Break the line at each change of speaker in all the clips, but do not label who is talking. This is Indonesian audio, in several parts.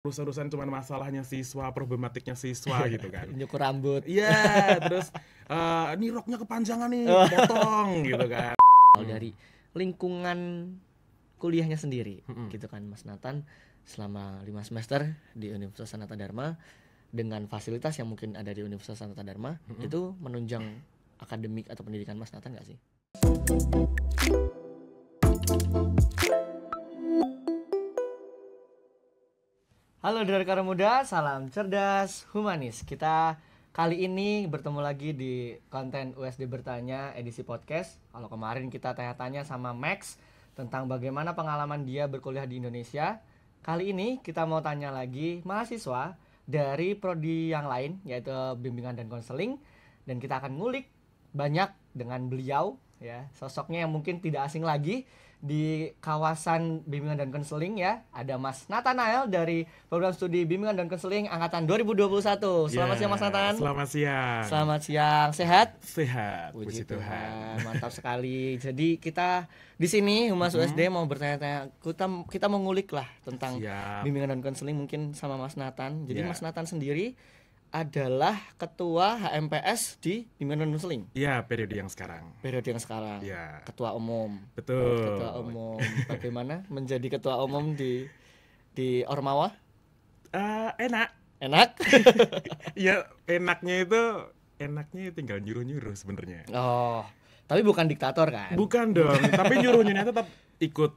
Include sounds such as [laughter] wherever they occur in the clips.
urusan-urusan cuma masalahnya siswa, problematiknya siswa iya, gitu kan. Nyukur rambut. Iya, yeah, terus
uh, ini roknya kepanjangan nih, [laughs] potong gitu kan. Kalau dari lingkungan kuliahnya sendiri, mm -hmm. gitu kan Mas Nathan selama lima semester di Universitas Sanata Dharma dengan fasilitas yang mungkin ada di Universitas Sanata Dharma mm -hmm. itu menunjang akademik atau pendidikan Mas Nathan gak sih? Halo Drakar Muda, salam cerdas humanis. Kita kali ini bertemu lagi di konten USD Bertanya edisi podcast. Kalau kemarin kita tanya-tanya sama Max tentang bagaimana pengalaman dia berkuliah di Indonesia. Kali ini kita mau tanya lagi mahasiswa dari prodi yang lain yaitu bimbingan dan konseling dan kita akan ngulik banyak dengan beliau ya sosoknya yang mungkin tidak asing lagi di kawasan bimbingan dan konseling ya ada Mas Nathanael dari program studi bimbingan dan konseling angkatan 2021. Selamat yeah. siang Mas Nathan. Selamat siang. Selamat siang. Sehat? Sehat. Puji, Puji Tuhan. Tuhan. Mantap sekali. Jadi kita di sini Humas hmm. USD mau bertanya-tanya kita kita mengulik lah tentang Siap. bimbingan dan konseling mungkin sama Mas Nathan. Jadi yeah. Mas Nathan sendiri adalah ketua HMPS di Bimbingan Muslim. Iya, periode yang sekarang. Periode yang sekarang. Iya. Ketua umum. Betul. Ketua umum. Bagaimana menjadi ketua umum di di Ormawa? Uh, enak. Enak? [laughs] Iya, enaknya itu enaknya
tinggal nyuruh-nyuruh sebenarnya.
Oh. Tapi bukan diktator kan? Bukan dong, tapi nyuruh-nyuruhnya tetap
ikut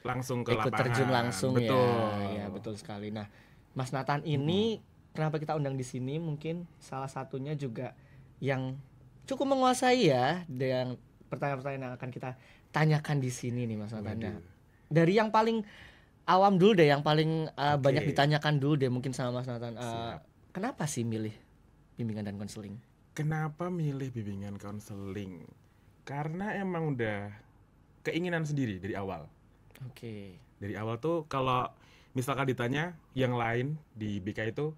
langsung ke ikut lapangan. terjun langsung ya. betul. ya.
Iya, betul sekali. Nah, Mas Nathan ini hmm kenapa kita undang di sini mungkin salah satunya juga yang cukup menguasai ya dengan pertanyaan-pertanyaan yang akan kita tanyakan di sini nih Mas Nathan. Dari yang paling awam dulu deh, yang paling uh, okay. banyak ditanyakan dulu deh mungkin sama Mas Nathan. Uh, kenapa sih milih bimbingan dan konseling? Kenapa
milih bimbingan konseling? Karena emang udah keinginan sendiri dari awal. Oke. Okay. Dari awal tuh kalau misalkan ditanya yang lain di BK itu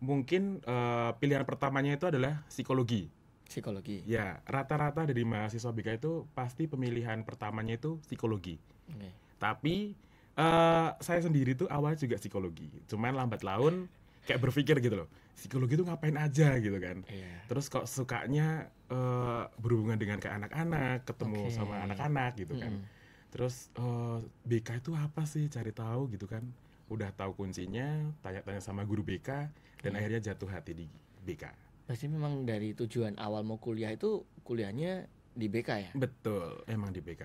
mungkin uh, pilihan pertamanya itu adalah psikologi. Psikologi. Ya, rata-rata dari mahasiswa BK itu pasti pemilihan pertamanya itu psikologi. Okay. Tapi uh, saya sendiri tuh awal juga psikologi. Cuman lambat laun kayak berpikir gitu loh psikologi itu ngapain aja gitu kan yeah. terus kok sukanya uh, berhubungan dengan kayak anak-anak ketemu okay. sama anak-anak gitu kan hmm. terus uh, BK itu apa sih cari tahu gitu kan udah tahu kuncinya, tanya-tanya sama guru BK dan hmm. akhirnya jatuh hati di BK. Pasti memang dari tujuan
awal mau kuliah itu kuliahnya di BK ya? Betul, emang di BK.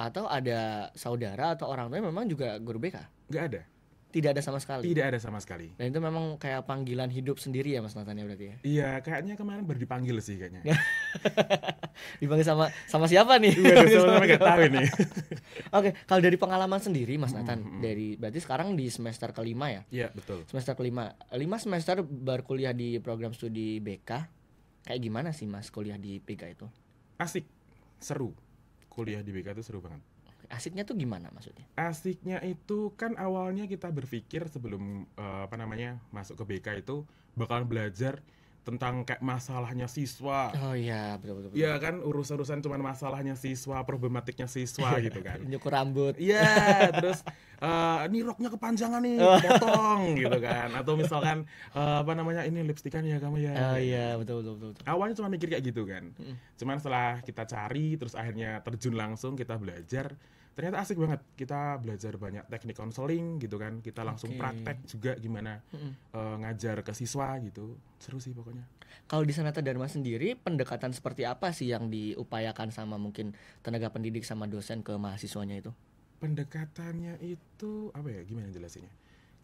Atau ada saudara atau orang tuanya memang juga guru BK? Gak ada. Tidak ada sama sekali. Tidak ada sama sekali. Dan itu memang kayak panggilan hidup sendiri ya Mas Nathan ya berarti ya. Iya, kayaknya kemarin baru dipanggil sih kayaknya. [laughs] dipanggil sama sama siapa nih? Iya, sama sama tahu ini. [laughs] Oke, kalau dari pengalaman sendiri Mas Nathan mm -hmm. dari berarti sekarang di semester kelima ya? Iya, betul. Semester kelima. Lima semester berkuliah di program studi BK. Kayak gimana sih Mas kuliah di PK itu? Asik, seru. Kuliah di BK itu seru banget
Asiknya tuh gimana maksudnya? Asiknya itu kan awalnya kita berpikir sebelum uh, apa namanya masuk ke BK itu bakalan belajar tentang kayak masalahnya siswa.
Oh iya, betul
betul. Iya kan urusan-urusan cuman masalahnya siswa, problematiknya siswa [laughs] gitu kan. Nyukur rambut. Iya, yeah, [laughs] terus uh, ini roknya kepanjangan nih, oh. potong gitu kan. Atau misalkan uh, apa namanya ini lipstikan ya kamu ya. Oh gitu. iya, betul betul betul. betul. Awalnya cuma mikir kayak gitu kan. Cuman setelah kita cari terus akhirnya terjun langsung kita belajar ternyata asik banget kita belajar banyak teknik konseling gitu kan kita langsung okay. praktek juga gimana mm -hmm.
uh, ngajar ke siswa gitu
seru sih pokoknya
kalau di Sanata Dharma sendiri pendekatan seperti apa sih yang diupayakan sama mungkin tenaga pendidik sama dosen ke mahasiswanya itu
pendekatannya itu apa ya gimana jelasinnya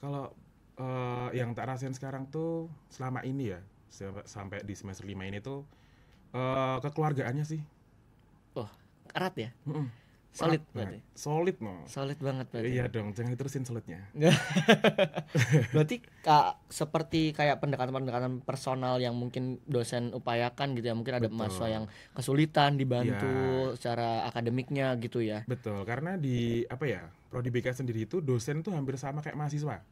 kalau uh, yang tak rasain sekarang tuh selama ini ya sampai di semester lima ini tuh uh, kekeluargaannya sih oh
erat ya mm -mm
solid banget. berarti. Solid no. Solid banget berarti. Iya
dong, jangan terusin solidnya. [laughs] berarti kak, seperti kayak pendekatan-pendekatan personal yang mungkin dosen upayakan gitu ya, mungkin ada Betul. mahasiswa yang kesulitan dibantu ya. secara akademiknya gitu ya. Betul,
karena di apa ya? Prodi BK sendiri itu dosen tuh hampir sama kayak mahasiswa.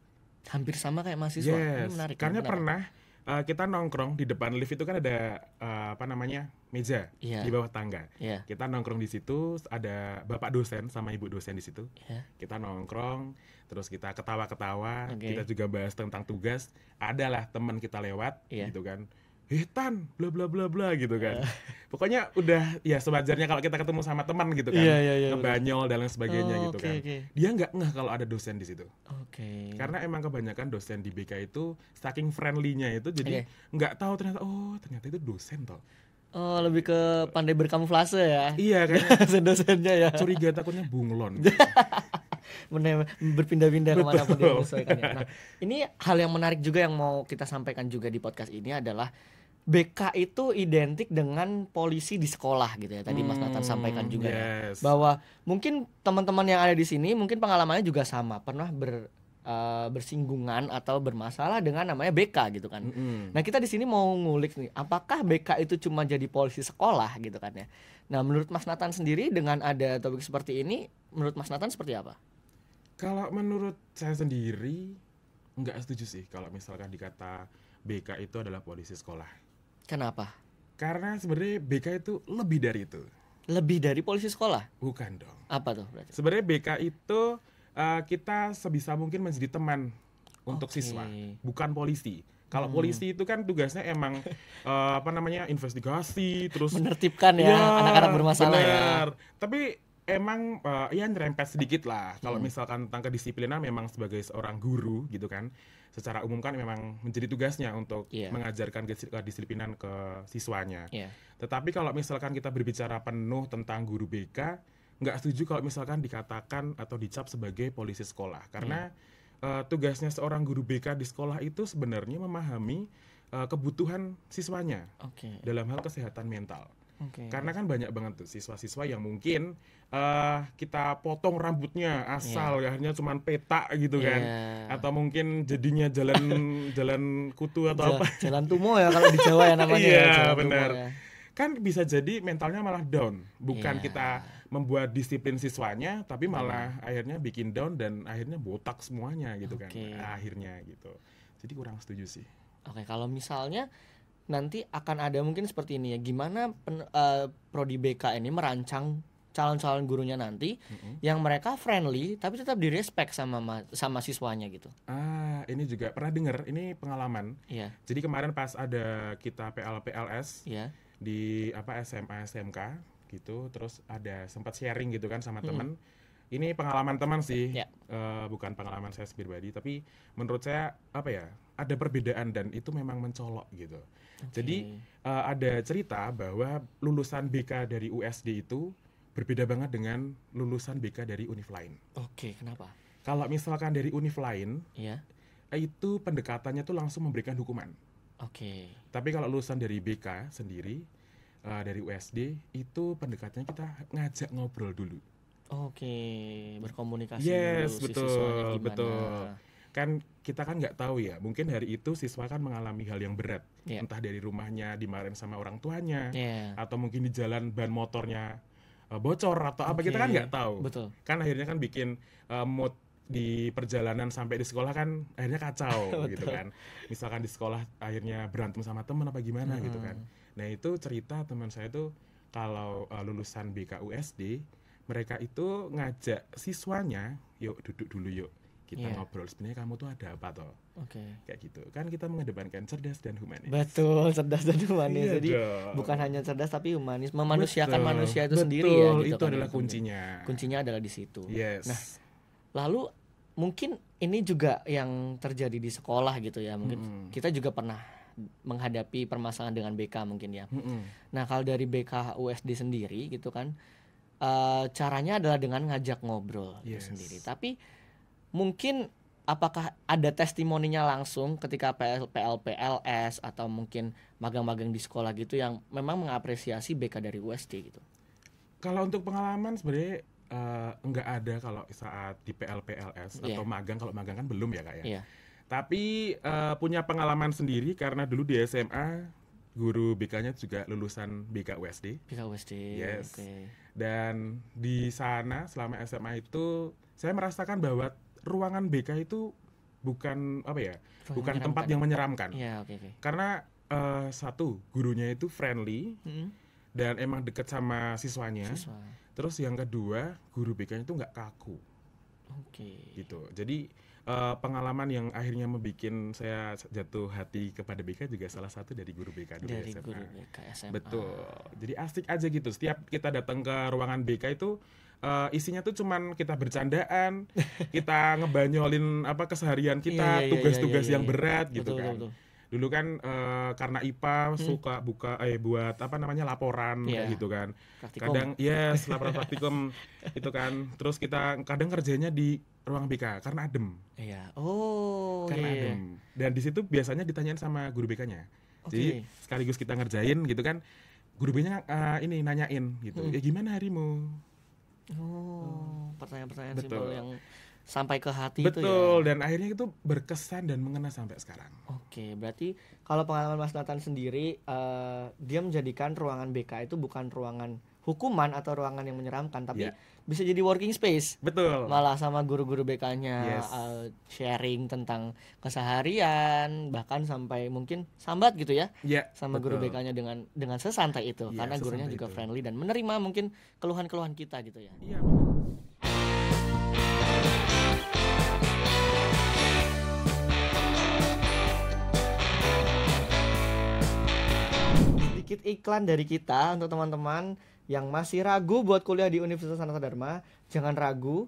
Hampir sama kayak mahasiswa. Hmm, yes. Ini menarik. Karena menarik. pernah
uh, kita nongkrong di depan lift itu kan ada uh, apa namanya meja yeah. di bawah tangga. Yeah. Kita nongkrong di situ ada bapak dosen sama ibu dosen di situ. Yeah. Kita nongkrong, terus kita ketawa-ketawa, okay. kita juga bahas tentang tugas. Adalah teman kita lewat, yeah. gitu kan eh Tan, bla bla bla bla gitu kan. Iya. Pokoknya udah ya sewajarnya kalau kita ketemu sama teman gitu kan, yeah, yeah, yeah, ngebanyol betul. dan lain sebagainya oh, gitu okay, kan. Okay. Dia nggak ngeh kalau ada dosen di situ. Okay. Karena emang kebanyakan dosen di BK itu saking friendly-nya itu jadi nggak okay. tahu ternyata oh ternyata itu dosen toh.
Oh, lebih ke pandai berkamuflase ya. Iya kan. [laughs] dosennya ya. Curiga takutnya bunglon. Gitu. [laughs] berpindah-pindah kemana pun dia ya. Nah, ini hal yang menarik juga yang mau kita sampaikan juga di podcast ini adalah BK itu identik dengan polisi di sekolah gitu ya. Tadi hmm, Mas Nathan hmm, sampaikan juga ya. yes. ya bahwa mungkin teman-teman yang ada di sini mungkin pengalamannya juga sama, pernah ber uh, bersinggungan atau bermasalah dengan namanya BK gitu kan. -hmm. Nah, kita di sini mau ngulik nih, apakah BK itu cuma jadi polisi sekolah gitu kan ya. Nah, menurut Mas Nathan sendiri dengan ada topik seperti ini, menurut Mas Nathan seperti apa?
Kalau menurut saya sendiri nggak setuju sih kalau misalkan dikata BK itu adalah polisi sekolah Kenapa? Karena sebenarnya BK itu lebih dari itu. Lebih dari polisi sekolah? Bukan dong. Apa tuh berarti? Sebenarnya BK itu uh, kita sebisa mungkin menjadi teman untuk siswa, bukan polisi. Kalau hmm. polisi itu kan tugasnya emang uh, [laughs] apa namanya investigasi, terus menertibkan ya iya, anak-anak ya, bermasalah bener. ya. Tapi emang uh, ya nyerempet sedikit lah. Kalau hmm. misalkan tentang kedisiplinan memang sebagai seorang guru gitu kan secara umum kan memang menjadi tugasnya untuk yeah. mengajarkan kedisiplinan ke siswanya. Yeah. Tetapi kalau misalkan kita berbicara penuh tentang guru BK, nggak setuju kalau misalkan dikatakan atau dicap sebagai polisi sekolah karena yeah. Iya. uh, tugasnya seorang guru BK di sekolah itu sebenarnya memahami uh, kebutuhan siswanya okay. dalam hal kesehatan mental. Okay. Karena kan banyak banget tuh siswa-siswa yang mungkin uh, kita potong rambutnya asal yeah. Ya, akhirnya cuma petak gitu yeah. kan. Iya. Atau mungkin jadinya jalan [laughs] jalan kutu atau jalan, apa. Jalan tumo ya kalau di Jawa ya namanya. Ya, iya, yeah, benar. Ya. Kan bisa jadi mentalnya malah down, bukan yeah. kita membuat disiplin siswanya tapi iya. malah hmm. akhirnya bikin down dan akhirnya botak semuanya gitu okay. kan. Akhirnya gitu.
Jadi kurang setuju sih. Oke, okay, kalau misalnya nanti akan ada mungkin seperti ini ya gimana pen, uh, prodi BK ini merancang calon-calon gurunya nanti mm-hmm. yang mereka friendly tapi tetap direspek sama ma- sama siswanya gitu. Ah, ini juga pernah
dengar, ini pengalaman. ya Yeah. Jadi kemarin pas ada kita PL PLS yeah. di apa SMA SMK gitu, terus ada sempat sharing gitu kan sama teman. Mm-hmm. Ini pengalaman teman sih, yeah. Iya. uh, bukan pengalaman saya pribadi, tapi menurut saya apa ya, ada perbedaan dan itu memang mencolok gitu. Jadi uh, ada cerita bahwa lulusan BK dari USD itu berbeda banget dengan lulusan BK dari univ lain. Oke, kenapa? Kalau misalkan dari univ lain, iya. yeah. itu pendekatannya tuh langsung memberikan hukuman. Oke. Tapi kalau lulusan dari BK sendiri, uh, dari USD, itu pendekatannya kita ngajak ngobrol dulu.
Oke, berkomunikasi yes, dulu. Yes, betul, betul.
Kan kita kan nggak tahu ya, mungkin hari itu siswa kan mengalami hal yang berat, yeah. entah dari rumahnya dimarahin sama orang tuanya, yeah. atau mungkin di jalan ban motornya uh, bocor atau apa kita kan nggak tahu, Betul. kan akhirnya kan bikin uh, mood di perjalanan sampai di sekolah kan akhirnya kacau [laughs] gitu kan, misalkan di sekolah akhirnya berantem sama teman apa gimana hmm. gitu kan, nah itu cerita teman saya tuh kalau uh, lulusan BKUSD mereka itu ngajak siswanya, yuk duduk dulu yuk kita yeah. ngobrol sebenarnya kamu tuh ada apa toh
okay. kayak gitu kan kita mengedepankan cerdas dan humanis betul cerdas dan humanis iya jadi dong. bukan hanya cerdas tapi humanis memanusiakan betul. manusia itu betul. sendiri ya gitu itu kan adalah kuncinya kuncinya adalah di situ yes. nah lalu mungkin ini juga yang terjadi di sekolah gitu ya mungkin mm -hmm. kita juga pernah menghadapi permasalahan dengan BK mungkin ya mm -hmm. nah kalau dari BK USD sendiri gitu kan uh, caranya adalah dengan ngajak ngobrol yes. itu sendiri tapi mungkin apakah ada testimoninya langsung ketika PL, PLPLS atau mungkin magang-magang di sekolah gitu yang memang mengapresiasi BK dari USD gitu?
Kalau untuk pengalaman sebenarnya uh, nggak ada kalau saat di PLPLS yeah. atau magang kalau magang kan belum ya kak ya. Yeah. Tapi uh, punya pengalaman sendiri karena dulu di SMA guru BK-nya juga lulusan BK USD. BK USD. Yes. Okay. Dan di sana selama SMA itu saya merasakan bahwa ruangan BK itu bukan apa ya Bukan, bukan tempat yang menyeramkan ya, okay, okay. karena uh, satu gurunya itu friendly hmm. dan emang deket sama siswanya Siswa. terus yang kedua guru BK itu nggak kaku okay. gitu jadi uh, pengalaman yang akhirnya membuat saya jatuh hati kepada BK juga salah satu dari guru BK dulu dari SMA. guru BK SMA. Betul. Jadi asik aja gitu. Setiap kita datang ke ruangan BK itu uh, isinya tuh cuman kita bercandaan, [laughs] kita ngebanyolin apa keseharian kita, iya, iya, iya, tugas-tugas yeah, yeah, yeah, yang berat gitu betul, gitu kan. Betul, betul. Dulu kan uh, karena IPA hmm. suka buka eh buat apa namanya laporan yeah. kayak gitu kan. Praktikum. Kadang yes, [laughs] laporan praktikum itu kan. Terus kita kadang kerjanya di ruang BK karena adem.
Iya. Oh, karena yeah. adem.
Dan di situ biasanya ditanyain sama guru BK-nya. Okay. Jadi sekaligus kita ngerjain gitu kan guru BK-nya uh, eh, ini nanyain gitu. Hmm. Ya gimana harimu?
Oh, pertanyaan-pertanyaan simpel yang sampai ke hati Betul, itu ya. dan akhirnya itu berkesan dan mengena sampai sekarang. Oke, berarti kalau pengalaman Mas Nathan sendiri uh, dia menjadikan ruangan BK itu bukan ruangan hukuman atau ruangan yang menyeramkan, tapi yeah bisa jadi working space. Betul. Malah sama guru-guru BK-nya yes. uh, sharing tentang keseharian, bahkan sampai mungkin sambat gitu ya. Yeah, sama betul. guru BK-nya dengan dengan sesantai itu yeah, karena gurunya juga itu. friendly dan menerima mungkin keluhan-keluhan kita gitu ya. yeah, iya, sedikit iklan dari kita untuk teman-teman yang masih ragu buat kuliah di Universitas Sanata Dharma, jangan ragu.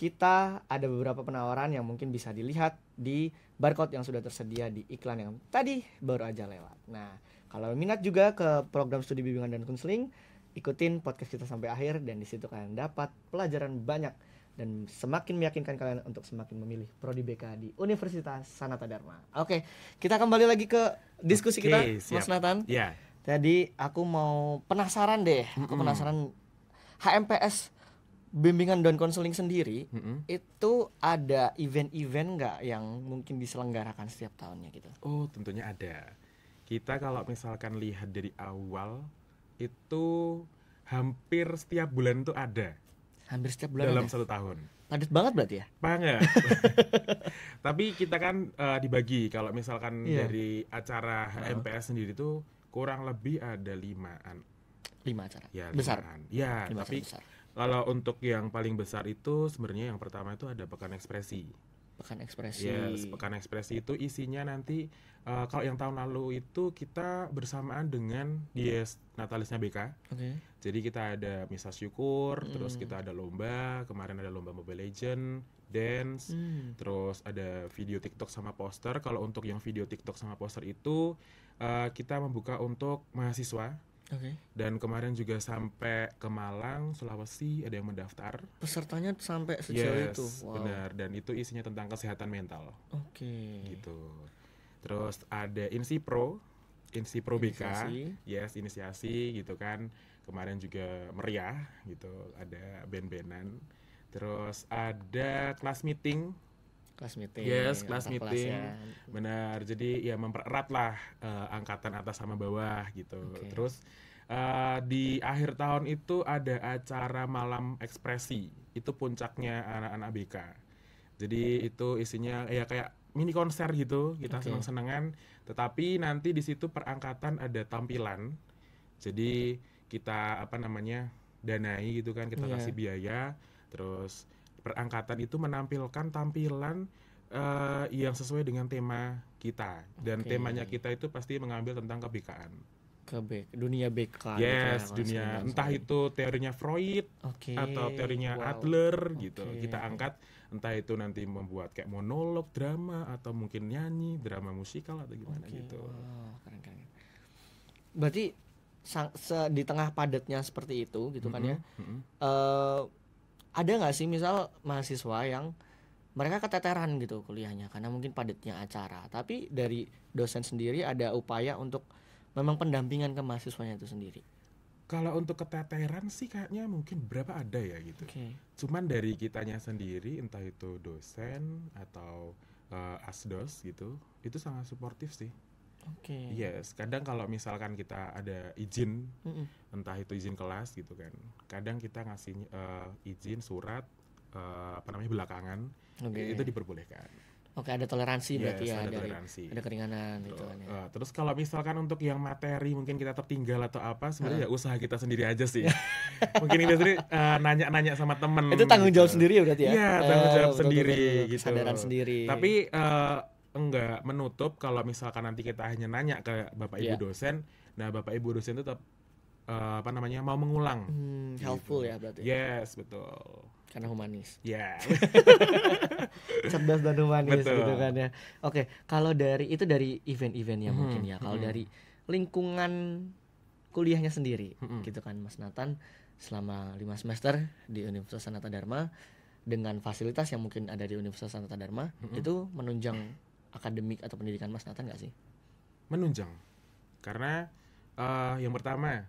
Kita ada beberapa penawaran yang mungkin bisa dilihat di barcode yang sudah tersedia di iklan yang tadi baru aja lewat. Nah, kalau minat juga ke program studi bimbingan dan konseling, ikutin podcast kita sampai akhir dan di situ kalian dapat pelajaran banyak dan semakin meyakinkan kalian untuk semakin memilih prodi BK di Universitas Sanata Dharma. Oke, kita kembali lagi ke diskusi okay, kita, siap. Mas Nathan. Yeah. Jadi aku mau penasaran deh, mm -hmm. aku penasaran HMPS bimbingan dan konseling sendiri mm -hmm. itu ada event-event nggak -event yang mungkin diselenggarakan setiap tahunnya gitu? Oh tentunya ada. Kita kalau misalkan lihat dari awal
itu hampir setiap bulan tuh ada.
Hampir setiap bulan. Dalam ada? satu tahun. Padat banget berarti ya? Banget.
[laughs] Tapi kita kan uh, dibagi kalau misalkan yeah. dari acara HMPS sendiri tuh kurang lebih ada limaan
lima acara ya, besar limaan. ya lima tapi besar.
kalau untuk yang paling besar itu sebenarnya yang pertama itu ada pekan ekspresi pekan ekspresi ya yes, pekan ekspresi itu isinya nanti uh, kalau yang tahun lalu itu kita bersamaan dengan yes iya. natalisnya BK okay. jadi kita ada misa syukur mm. terus hmm. kita ada lomba kemarin ada lomba Mobile Legend dance mm. terus ada video TikTok sama poster kalau untuk yang video TikTok sama poster itu uh, kita membuka untuk mahasiswa. Okay. Dan kemarin juga sampai ke Malang, Sulawesi ada yang mendaftar.
Pesertanya sampai sejauh yes, itu. Wow. Benar.
Dan itu isinya tentang kesehatan mental.
Oke. Okay. Gitu.
Terus ada Insi Pro, Insi Pro BK. Inisiasi. Yes, inisiasi gitu kan. Kemarin juga meriah gitu, ada band-bandan. Terus ada kelas meeting kelas meeting yes kelas meeting kelas ya. benar jadi ya mempererat lah uh, eh, angkatan atas sama bawah gitu okay. terus uh, di akhir tahun itu ada acara malam ekspresi itu puncaknya anak-anak BK. jadi itu isinya ya kayak mini konser gitu kita okay. seneng-senengan tetapi nanti di situ perangkatan ada tampilan jadi kita apa namanya danai gitu kan kita yeah. kasih biaya terus perangkatan itu menampilkan tampilan uh, yang sesuai dengan tema kita dan okay. temanya kita itu pasti mengambil tentang kebikaan ke B, dunia BK gitu ya, yes gitu dunia langsung. entah itu teorinya Freud okay. atau teorinya wow. Adler gitu kita angkat entah itu nanti membuat kayak monolog drama atau mungkin nyanyi drama musikal atau gimana okay. gitu wow. keren keren
berarti di tengah padatnya seperti itu gitu mm -hmm. kan ya mm -hmm ada nggak sih misal mahasiswa yang mereka keteteran gitu kuliahnya karena mungkin padatnya acara tapi dari dosen sendiri ada upaya untuk memang pendampingan ke mahasiswanya itu sendiri
kalau untuk keteteran sih kayaknya mungkin berapa ada ya gitu okay. cuman dari kitanya sendiri entah itu dosen atau uh, asdos gitu itu sangat suportif sih Oke. Okay. Yes, kadang kalau misalkan kita ada izin, mm -mm. entah itu izin kelas gitu kan, kadang kita ngasih uh, izin surat uh, apa namanya belakangan, okay. itu diperbolehkan.
Oke, ada toleransi yes, berarti ya ada dari
toleransi. ada keringanan gitu kan. Ya. Uh, terus kalau misalkan untuk yang materi mungkin kita tertinggal atau apa, sebenarnya uh. ya usaha kita sendiri aja sih. [laughs] mungkin kita sendiri uh, nanya-nanya sama temen. Itu tanggung jawab gitu.
sendiri ya berarti ya? Iya, tanggung oh, jawab uh, sendiri betul -betul, gitu. Kesadaran sendiri. Tapi
uh, enggak menutup kalau misalkan nanti kita hanya nanya ke bapak ibu yeah. dosen nah bapak ibu dosen tetap uh, apa namanya mau mengulang
hmm, gitu. helpful gitu. ya berarti yes betul karena humanis ya yeah. [laughs] cerdas dan humanis betul. gitu kan ya oke kalau dari itu dari event yang hmm, mungkin ya kalau hmm. dari lingkungan kuliahnya sendiri hmm. gitu kan Mas Nathan selama lima semester di Universitas Sanata Dharma dengan fasilitas yang mungkin ada di Universitas Sanata Dharma hmm. itu menunjang akademik atau pendidikan Mas Nathan nggak sih? Menunjang.
Karena uh, yang pertama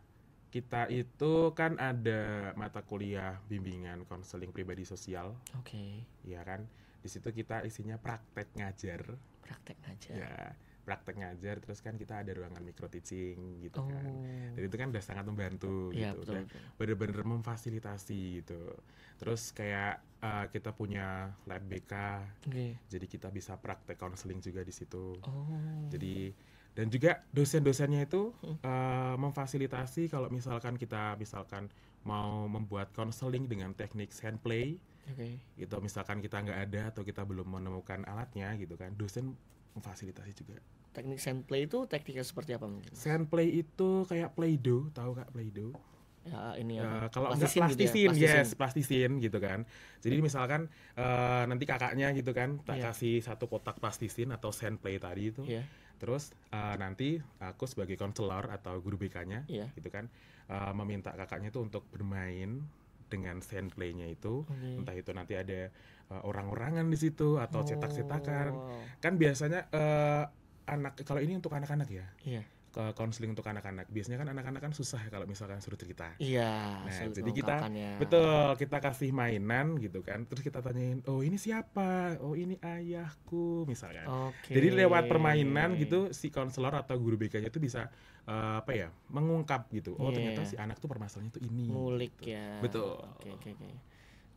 kita itu kan ada mata kuliah bimbingan konseling pribadi sosial. Oke. Okay. Iya kan? Di situ kita isinya praktek ngajar. Praktek ngajar. Ya praktek ngajar terus kan kita ada ruangan micro teaching gitu
kan. oh. kan dan
itu kan udah sangat membantu ya, gitu betul, udah bener-bener memfasilitasi gitu terus kayak uh, kita punya lab BK okay. jadi kita bisa praktek counseling juga di situ oh. jadi dan juga dosen-dosennya itu uh, memfasilitasi kalau misalkan kita misalkan mau membuat counseling dengan teknik hand play okay. itu misalkan kita nggak ada atau kita belum menemukan alatnya gitu kan dosen memfasilitasi
juga teknik play itu tekniknya seperti apa mungkin
play itu kayak play-doh tahu kak play-doh ya, ini ya, uh, kalau plastisin enggak plastisin, gitu ya? plastisin yes plastisin gitu kan jadi misalkan uh, nanti kakaknya gitu kan tak yeah. kasih satu kotak plastisin atau play tadi itu yeah. terus uh, nanti aku sebagai konselor atau guru BK-nya yeah. gitu kan uh, meminta kakaknya itu untuk bermain dengan sand itu okay. entah itu nanti ada uh, orang-orangan di situ atau oh. cetak-cetakan kan biasanya uh, anak kalau ini untuk anak-anak ya yeah ke konseling untuk anak-anak. Biasanya kan anak-anak kan susah ya kalau misalkan suruh cerita. Iya. Nah, jadi kita betul kita kasih mainan gitu kan. Terus kita tanyain, "Oh, ini siapa? Oh, ini ayahku." misalkan. Okay. Jadi lewat permainan gitu si konselor atau guru BK-nya itu bisa uh, apa ya? mengungkap gitu. Oh, yeah. ternyata si anak tuh permasalahannya tuh ini. Mulik gitu. ya. Betul.
Oke, okay, oke, okay, oke. Okay.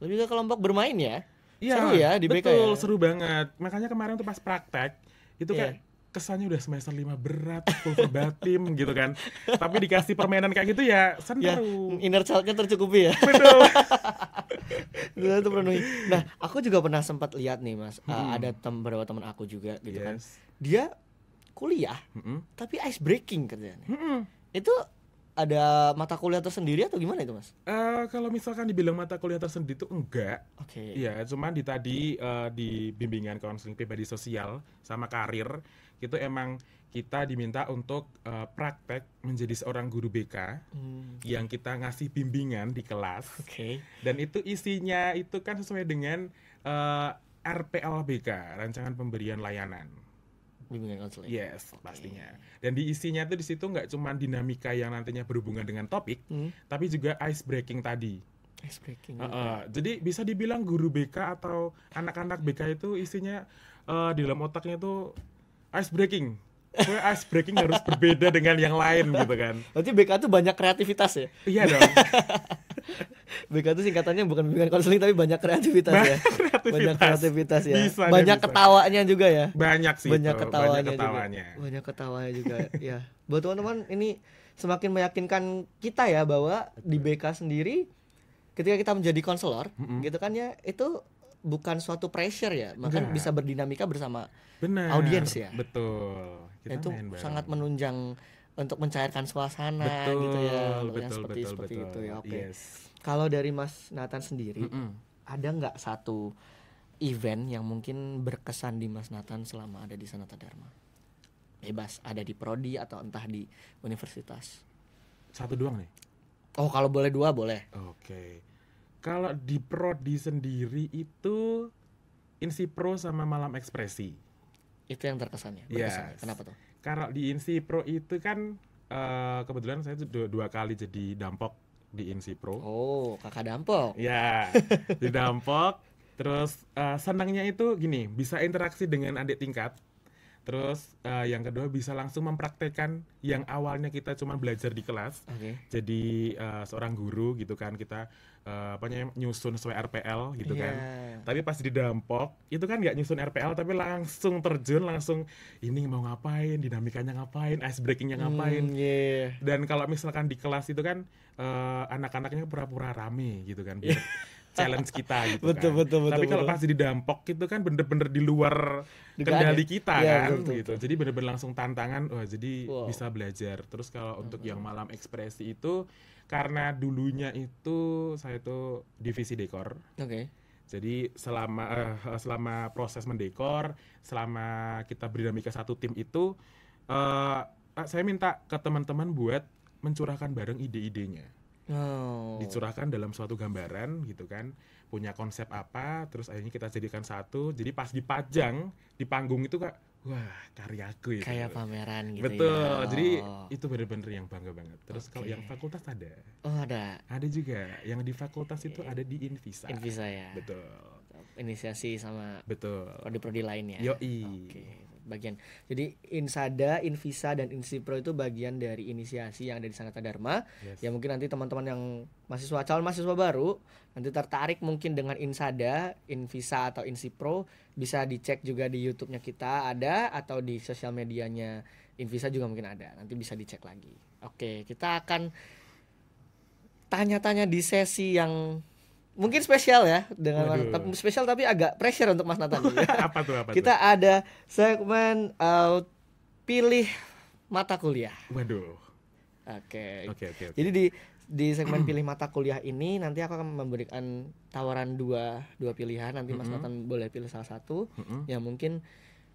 Lebih ke kelompok
bermain ya? Iya. Seru ya di betul, BK. Betul, ya? seru banget. Makanya kemarin tuh pas praktek itu yeah. kayak kesannya udah semester lima berat, full verbatim gitu kan. Tapi dikasih permainan kayak
gitu ya seneng Ya, inner childnya tercukupi ya. Betul. [laughs] itu Nah, aku juga pernah sempat lihat nih Mas, hmm. uh, ada tem beberapa teman aku juga gitu kan. yes. kan. Dia kuliah, hmm. tapi ice breaking kerjanya. Hmm. Itu ada
mata kuliah tersendiri atau gimana itu mas? Uh, kalau misalkan dibilang mata kuliah tersendiri itu enggak. Oke. Okay. Ya, cuman di tadi uh, di bimbingan konseling pribadi sosial sama karir itu emang kita diminta untuk uh, praktek menjadi seorang guru BK hmm. yang kita ngasih bimbingan di kelas. Okay. Dan itu isinya itu kan sesuai dengan uh, eh, BK rancangan pemberian layanan. Bimbingan konseling. Yes, okay. pastinya. Dan di isinya itu di situ nggak cuma dinamika yang nantinya berhubungan dengan topik, hmm. tapi juga ice breaking tadi.
Ice breaking. Uh,
uh, jadi bisa dibilang guru BK atau anak-anak BK itu isinya uh, di dalam otaknya itu
ice breaking gue ice breaking harus berbeda dengan yang lain gitu kan berarti BK tuh banyak kreativitas ya iya dong [laughs] BK tuh singkatannya bukan bimbingan konseling tapi banyak kreativitas banyak ya banyak kreativitas ya bisa, banyak bisa. ketawanya juga ya banyak sih banyak itu. ketawanya banyak ketawanya juga. banyak ketawanya juga [laughs] ya buat teman-teman ini semakin meyakinkan kita ya bahwa di BK sendiri ketika kita menjadi konselor mm -hmm. gitu kan ya itu bukan suatu pressure ya, bahkan bisa berdinamika bersama audiens ya.
Betul.
Kita itu sangat menunjang untuk mencairkan suasana betul, gitu ya, betul, yang seperti betul, seperti betul. itu ya. Oke. Okay. Yes. Kalau dari Mas Nathan sendiri, mm -mm. ada nggak satu event yang mungkin berkesan di Mas Nathan selama ada di Sanata Dharma? Bebas, ada di prodi atau entah di universitas. Satu doang nih. Oh, kalau boleh dua boleh. Oke. Okay kalau di prodi sendiri
itu Insi Pro sama Malam Ekspresi.
Itu yang terkesannya.
Iya. Yes. Kenapa tuh? Kalau di Insi Pro itu kan uh, kebetulan saya dua, dua kali jadi dampok di Insi Pro. Oh, kakak dampok. Iya. yeah, di [laughs] dampok. Terus uh, senangnya itu gini, bisa interaksi dengan adik tingkat Terus uh, yang kedua bisa langsung mempraktekkan yang awalnya kita cuma belajar di kelas. Okay. Jadi uh, seorang guru gitu kan kita uh, apa namanya nyusun sesuai RPL gitu yeah. kan. Tapi pas di Dampok itu kan nggak nyusun RPL tapi langsung terjun langsung ini mau ngapain, dinamikanya ngapain, ice breakingnya hmm, ngapain. Mm, iya, yeah. Iya. Dan kalau misalkan di kelas itu kan uh, anak-anaknya pura-pura rame gitu kan iya challenge kita gitu kan. Betul, betul, Tapi kalau pas di dampok itu kan bener-bener di luar kendali kita ya, kan betul, gitu. Betul. Jadi bener-bener langsung tantangan. Wah, jadi wow. bisa belajar. Terus kalau untuk yang malam ekspresi itu karena dulunya itu saya itu divisi dekor. Oke. Okay. Jadi selama uh, selama proses mendekor, selama kita berdinamika satu tim itu uh, saya minta ke teman-teman buat mencurahkan bareng ide-idenya. Oh. Dicurahkan dalam suatu gambaran gitu kan, punya konsep apa, terus akhirnya kita jadikan satu. Jadi pas dipajang di panggung itu kak, wah karyaku
itu. Kayak pameran gitu. Ya. Betul. Ya. Jadi oh.
itu bener-bener yang bangga banget. Terus okay. kalau yang fakultas ada.
Oh ada. Ada juga. Yang di fakultas itu ada di Invisa. Invisa ya. Betul. Inisiasi sama. Betul. Prodi-prodi lainnya ya. Yoi. Okay bagian. Jadi Insada, Invisa dan Insipro itu bagian dari inisiasi yang ada di Sanata Dharma. Yes. Ya mungkin nanti teman-teman yang mahasiswa calon mahasiswa baru nanti tertarik mungkin dengan Insada, Invisa atau Insipro bisa dicek juga di YouTube-nya kita ada atau di sosial medianya Invisa juga mungkin ada. Nanti bisa dicek lagi. Oke, kita akan tanya-tanya di sesi yang mungkin spesial ya dengan Mas spesial tapi agak pressure untuk Mas Nathan. Ya.
[laughs] apa tuh apa Kita tuh?
ada segmen uh, pilih mata kuliah. Waduh. Oke. Oke oke. Jadi di di segmen [clears throat] pilih mata kuliah ini nanti aku akan memberikan tawaran dua dua pilihan nanti Mas mm Nathan boleh pilih salah satu yang mungkin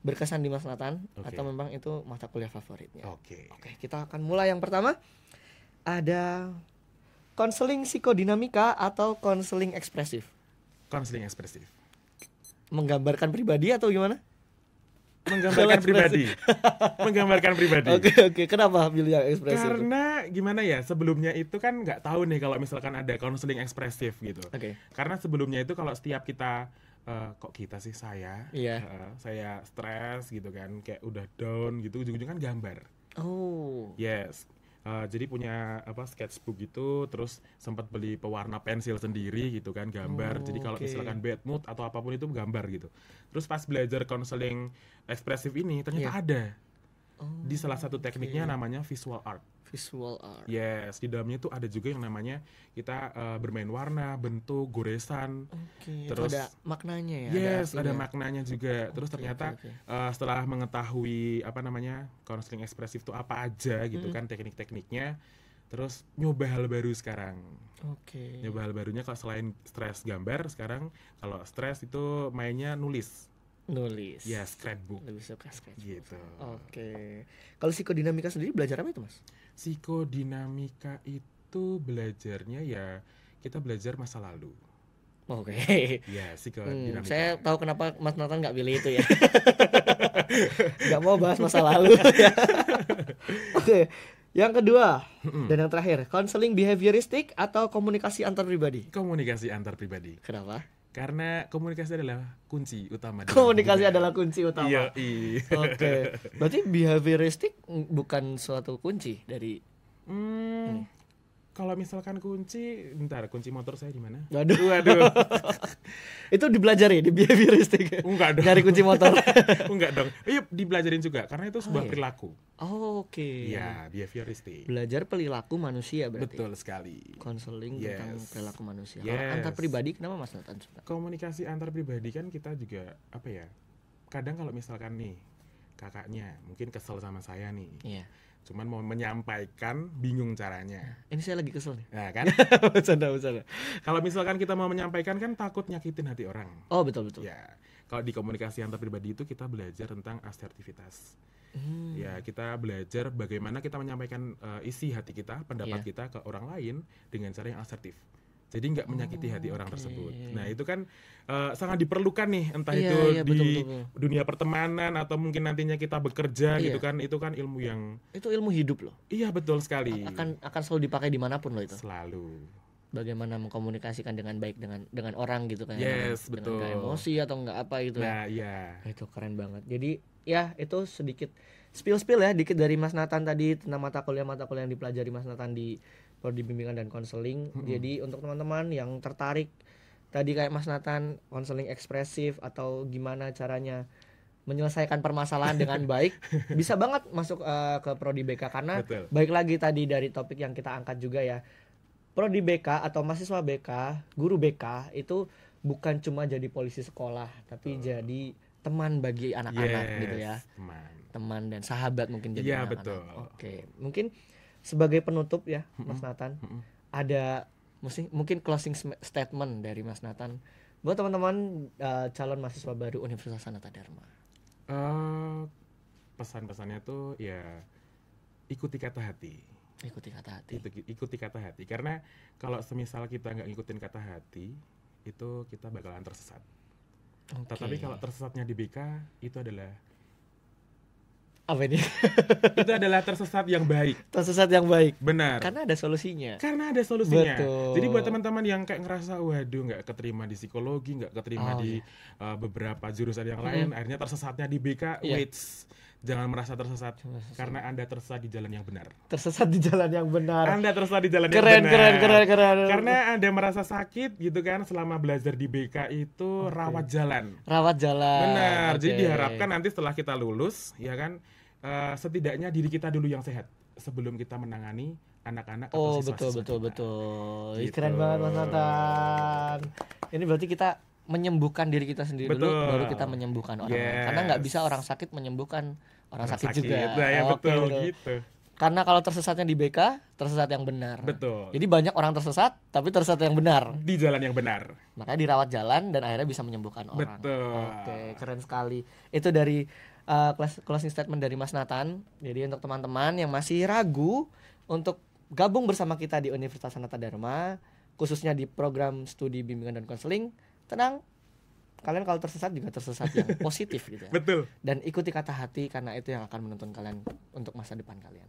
berkesan di Mas Nathan okay. atau memang itu mata kuliah favoritnya. Oke. Okay. Oke, okay, kita akan mulai yang pertama ada konseling psikodinamika atau konseling ekspresif? Konseling ekspresif. Menggambarkan pribadi atau gimana? Menggambarkan pribadi. [laughs] Menggambarkan pribadi. Oke okay, oke. Okay. Kenapa pilih yang ekspresif? Karena gimana ya? Sebelumnya
itu kan nggak tahu nih kalau misalkan ada konseling ekspresif gitu. Oke. Okay. Karena sebelumnya itu kalau setiap kita Uh, kok kita sih saya, yeah. Iya. uh, saya stres gitu kan, kayak udah down gitu, ujung ujung kan gambar. Oh. Yes. Eh, jadi punya apa sketchbook gitu terus sempat beli pewarna pensil sendiri gitu kan gambar oh, jadi kalau okay. misalkan bad mood atau apapun itu gambar gitu terus pas belajar counseling ekspresif ini ternyata yeah. ada oh, di salah oh, satu tekniknya okay. namanya visual art visual art. Yes, di dalamnya itu ada juga yang namanya kita uh, bermain warna, bentuk, goresan.
Okay, terus ada maknanya ya. Yes, ada, ada maknanya
juga. Terus ternyata okay, okay. Uh, eh, setelah mengetahui apa namanya counseling ekspresif itu apa aja gitu mm -hmm. kan teknik-tekniknya terus nyoba hal baru sekarang. Oke. Okay. Nyoba hal barunya kalau selain stres gambar sekarang kalau stres itu mainnya nulis nulis ya scrapbook lebih suka scrapbook gitu oke okay. kalau
psikodinamika sendiri belajar apa
itu mas psikodinamika itu belajarnya ya kita belajar masa lalu Oke. Okay. Ya,
psikodinamika. Hmm, saya tahu kenapa Mas Nathan nggak pilih itu ya. [laughs] nggak mau bahas masa lalu. ya. [laughs] Oke. Okay. Yang kedua mm-hmm. dan yang terakhir, counseling behavioristik atau komunikasi antar pribadi? Komunikasi antar pribadi. Kenapa? karena
komunikasi adalah
kunci utama. Komunikasi adalah kunci utama. Iya. iya. Oke. Okay. Berarti behavioristik bukan suatu kunci dari.
Hmm, hmm kalau misalkan kunci, bentar kunci motor saya di mana? Waduh. Waduh. [laughs]
itu dipelajari di behavioristik. Enggak dong. Cari kunci motor. [laughs]
Enggak dong. Oh, iya, dipelajarin juga karena
itu sebuah oh, iya. perilaku. Oh, oke. Okay. Ya, behavioristik. Belajar perilaku manusia berarti. Betul sekali. Konseling yes. tentang perilaku manusia. Yes. Kalau antar pribadi kenapa Mas Nathan suka? Komunikasi
antar pribadi kan kita juga apa ya? Kadang kalau misalkan nih kakaknya mungkin kesel sama saya nih. Iya. Yeah cuman mau menyampaikan bingung caranya. Ini saya lagi kesel nih. Nah, kan? [laughs] bercanda, bercanda. Kalau misalkan kita mau menyampaikan kan takut nyakitin hati orang. Oh, betul betul. Ya. Kalau di komunikasi antar pribadi itu kita belajar tentang asertivitas Hmm. Ya, kita belajar bagaimana kita menyampaikan uh, isi hati kita, pendapat yeah. kita ke orang lain dengan cara yang asertif jadi nggak menyakiti oh, hati orang tersebut. Nah itu kan uh, sangat diperlukan nih entah yeah, itu yeah, di betul, betul. dunia pertemanan atau mungkin nantinya kita bekerja yeah. gitu kan itu kan ilmu yang
itu ilmu hidup loh. Iya betul sekali. A akan akan selalu dipakai dimanapun loh itu. Selalu. Bagaimana mengkomunikasikan dengan baik dengan dengan orang gitu kan. Yes dengan, betul. Dengan emosi atau nggak apa gitu. Nah ya. Yeah. Iya. Itu keren banget. Jadi ya itu sedikit spill spill ya dikit dari Mas Nathan tadi tentang mata kuliah mata kuliah yang dipelajari Mas Nathan di prodi dibimbingan dan konseling. Mm-hmm. Jadi untuk teman-teman yang tertarik tadi kayak Mas Nathan konseling ekspresif atau gimana caranya menyelesaikan permasalahan [laughs] dengan baik bisa banget masuk uh, ke prodi BK karena Betul. baik lagi tadi dari topik yang kita angkat juga ya. Prodi BK atau mahasiswa BK, guru BK itu bukan cuma jadi polisi sekolah tapi oh. jadi teman bagi anak-anak yes, gitu ya. Teman. Teman dan sahabat mungkin jadi ya, anak-anak. Betul. Oke. Mungkin sebagai penutup ya hmm Mas Nathan hmm ada mesti mungkin closing statement dari Mas Nathan buat teman-teman uh, calon mahasiswa baru Universitas Sanata Dharma uh,
pesan-pesannya tuh ya ikuti kata hati ikuti kata hati itu ikuti kata hati karena kalau semisal kita nggak ngikutin kata hati itu kita bakalan tersesat okay. tetapi kalau tersesatnya di BK itu adalah apa ini? itu adalah tersesat yang baik. Tersesat yang baik. Benar. Karena ada solusinya. Karena ada solusinya. Betul. Jadi buat teman-teman yang kayak ngerasa waduh nggak keterima di psikologi, nggak keterima oh, di iya. uh, beberapa jurusan yang mm -hmm. lain, akhirnya tersesatnya di BK, yeah. waits. Jangan merasa tersesat, tersesat karena Anda tersesat di jalan yang benar.
Tersesat di jalan yang benar. Anda
tersesat di jalan keren, yang benar. Keren, keren, keren, keren. Karena Anda merasa sakit gitu kan selama belajar di BK itu okay. rawat jalan. Rawat jalan. Benar. Okay. Jadi diharapkan nanti setelah kita lulus ya kan uh, setidaknya diri kita dulu yang sehat sebelum kita menangani anak-anak atau oh, siswa, betul, betul, kita.
betul betul gitu. keren banget Mas Nathan ini berarti kita menyembuhkan diri kita sendiri betul. dulu baru kita menyembuhkan orang yes. lain karena nggak bisa orang sakit menyembuhkan orang, orang sakit, sakit juga nah, ya, oh, betul gitu karena kalau tersesatnya di BK tersesat yang benar betul jadi banyak orang tersesat tapi tersesat yang benar di jalan yang benar makanya dirawat jalan dan akhirnya bisa menyembuhkan orang betul oke keren sekali itu dari uh, closing statement dari Mas Nathan. Jadi untuk teman-teman yang masih ragu untuk gabung bersama kita di Universitas Sanata Dharma, khususnya di program studi bimbingan dan konseling, tenang, kalian kalau tersesat juga tersesat yang [laughs] positif gitu ya. Betul. Dan ikuti kata hati karena itu yang akan menuntun kalian untuk masa depan kalian.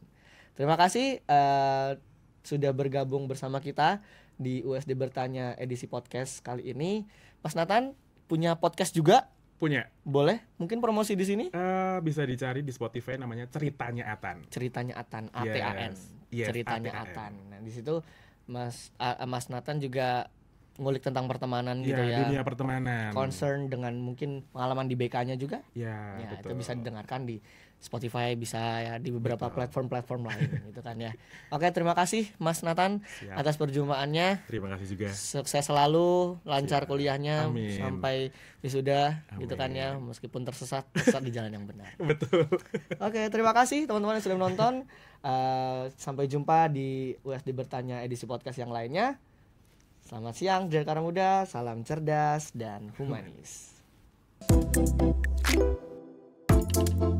Terima kasih uh, sudah bergabung bersama kita di USD Bertanya edisi podcast kali ini. Mas Nathan punya podcast juga Punya. Boleh? Mungkin promosi di sini? Uh, bisa dicari di Spotify namanya Ceritanya Atan. Ceritanya Atan, A T A N. Yes. Ceritanya A-T-A-N. Atan. Nah, di situ Mas uh, Mas Nathan juga ngulik tentang pertemanan ya, gitu ya. dunia pertemanan. Concern dengan mungkin pengalaman di BK-nya juga. Ya, ya betul. itu bisa didengarkan di Spotify bisa ya di beberapa platform-platform lain [laughs] gitu kan ya. Oke, terima kasih Mas Nathan Siap. atas perjumpaannya. Terima kasih juga. Sukses selalu, lancar Siap. kuliahnya Amin. sampai wisuda gitu kan ya, meskipun tersesat tersesat di jalan yang benar. [laughs] Betul. Oke, terima kasih teman-teman yang sudah menonton. Uh, eh, sampai jumpa di USD bertanya edisi podcast yang lainnya. Selamat siang, Jelkara Muda, salam cerdas dan humanis. Thank [laughs]